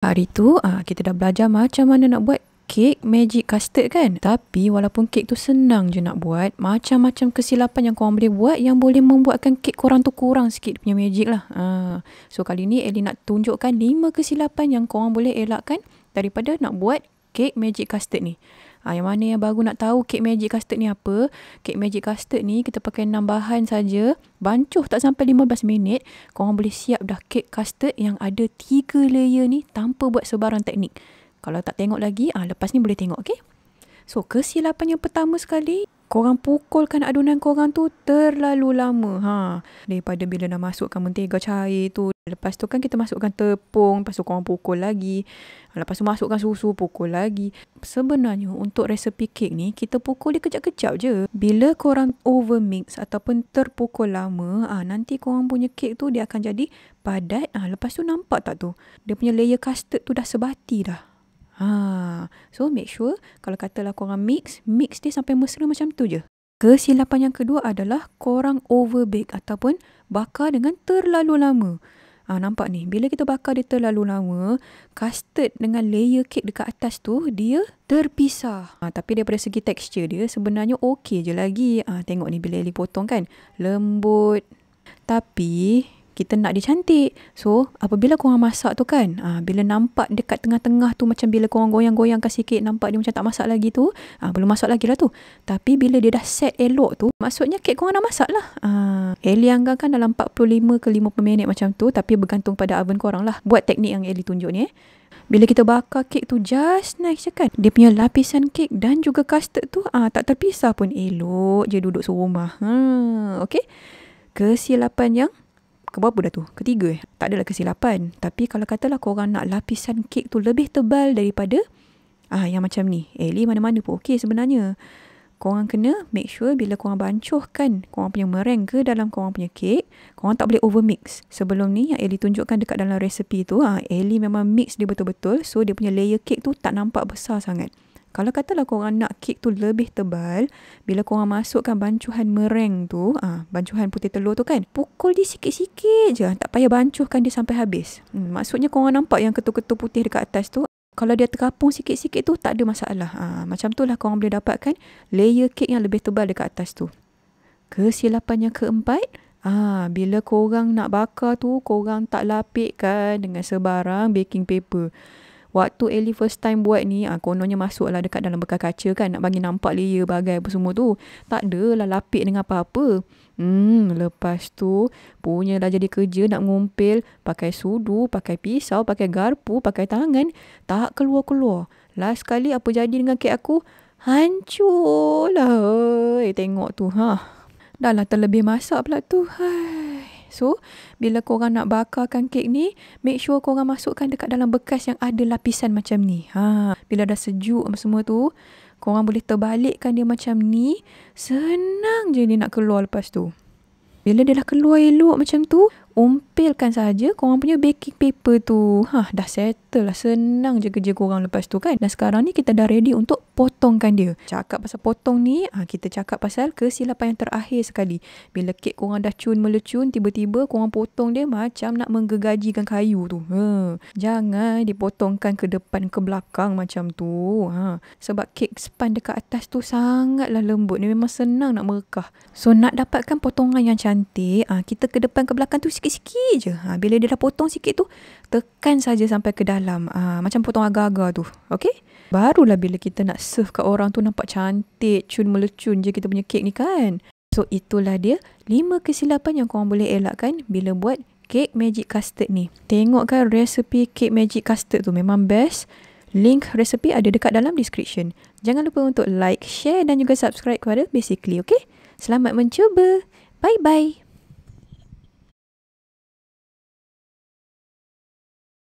Hari tu ah kita dah belajar macam mana nak buat kek magic custard kan? Tapi walaupun kek tu senang je nak buat, macam-macam kesilapan yang korang boleh buat yang boleh membuatkan kek korang tu kurang sikit punya magic lah. Uh. So kali ni Ellie nak tunjukkan 5 kesilapan yang korang boleh elakkan daripada nak buat kek magic custard ni. Ha, yang mana yang baru nak tahu kek magic custard ni apa. Kek magic custard ni kita pakai 6 bahan saja. Bancuh tak sampai 15 minit. Korang boleh siap dah kek custard yang ada 3 layer ni tanpa buat sebarang teknik. Kalau tak tengok lagi, ha, lepas ni boleh tengok okay? So kesilapan yang pertama sekali korang pukulkan adunan korang tu terlalu lama. Ha. Daripada bila dah masukkan mentega cair tu. Lepas tu kan kita masukkan tepung. Lepas tu korang pukul lagi. Lepas tu masukkan susu, pukul lagi. Sebenarnya untuk resepi kek ni, kita pukul dia kejap-kejap je. Bila korang over mix ataupun terpukul lama, ha, nanti korang punya kek tu dia akan jadi padat. Ha, lepas tu nampak tak tu? Dia punya layer custard tu dah sebati dah. Ha, so make sure kalau katalah korang mix, mix dia sampai mesra macam tu je. Kesilapan yang kedua adalah korang over bake ataupun bakar dengan terlalu lama. Ha, nampak ni, bila kita bakar dia terlalu lama, custard dengan layer cake dekat atas tu, dia terpisah. Ha, tapi daripada segi tekstur dia, sebenarnya okey je lagi. Ha, tengok ni bila Ellie potong kan, lembut. Tapi, kita nak dia cantik. So, apabila korang masak tu kan, ha, bila nampak dekat tengah-tengah tu macam bila korang goyang goyang kasi sikit, nampak dia macam tak masak lagi tu, ha, belum masak lagi lah tu. Tapi bila dia dah set elok tu, maksudnya kek korang dah masak lah. Ha, Eli anggarkan dalam 45 ke 50 minit macam tu, tapi bergantung pada oven orang lah. Buat teknik yang Eli tunjuk ni eh. Bila kita bakar kek tu just nice je kan. Dia punya lapisan kek dan juga custard tu ha, tak terpisah pun elok je duduk serumah. Hmm, okay. Kesilapan yang keberapa dah tu? Ketiga eh. Tak adalah kesilapan. Tapi kalau katalah korang nak lapisan kek tu lebih tebal daripada ah yang macam ni. Eli eh, mana-mana pun okey sebenarnya. Korang kena make sure bila korang bancuhkan korang punya mereng ke dalam korang punya kek, korang tak boleh over mix. Sebelum ni yang Eli tunjukkan dekat dalam resipi tu, ah Eli memang mix dia betul-betul. So dia punya layer kek tu tak nampak besar sangat. Kalau katalah korang nak kek tu lebih tebal, bila korang masukkan bancuhan mereng tu, ah ha, bancuhan putih telur tu kan, pukul dia sikit-sikit je. Tak payah bancuhkan dia sampai habis. Hmm, maksudnya korang nampak yang ketul-ketul putih dekat atas tu, kalau dia terkapung sikit-sikit tu, tak ada masalah. Ha, macam tu lah korang boleh dapatkan layer kek yang lebih tebal dekat atas tu. Kesilapan yang keempat, ah ha, bila korang nak bakar tu, korang tak lapikkan dengan sebarang baking paper waktu Ellie first time buat ni ha, kononnya masuk lah dekat dalam bekas kaca kan nak bagi nampak layer bagai apa semua tu tak lah lapik dengan apa-apa hmm lepas tu punya dah jadi kerja nak ngumpil pakai sudu pakai pisau pakai garpu pakai tangan tak keluar-keluar last kali apa jadi dengan kek aku hancur lah tengok tu ha. dah lah terlebih masak pula tu hai So, bila korang nak bakarkan kek ni, make sure korang masukkan dekat dalam bekas yang ada lapisan macam ni. Ha, bila dah sejuk semua tu, korang boleh terbalikkan dia macam ni. Senang je dia nak keluar lepas tu. Bila dia dah keluar elok macam tu, umpilkan saja korang punya baking paper tu. Ha, dah set settle lah senang je kerja korang lepas tu kan dan sekarang ni kita dah ready untuk potongkan dia cakap pasal potong ni ha, kita cakap pasal kesilapan yang terakhir sekali bila kek korang dah cun melecun tiba-tiba korang potong dia macam nak menggegajikan kayu tu ha. jangan dipotongkan ke depan ke belakang macam tu ha. sebab kek span dekat atas tu sangatlah lembut ni memang senang nak merekah so nak dapatkan potongan yang cantik ha, kita ke depan ke belakang tu sikit-sikit je ha, bila dia dah potong sikit tu tekan saja sampai ke dalam dalam uh, Macam potong agak-agak tu Okay Barulah bila kita nak serve kat orang tu Nampak cantik Cun melecun je kita punya kek ni kan So itulah dia lima kesilapan yang korang boleh elakkan Bila buat kek magic custard ni Tengok kan resepi kek magic custard tu Memang best Link resepi ada dekat dalam description Jangan lupa untuk like, share dan juga subscribe kepada Basically okay Selamat mencuba Bye-bye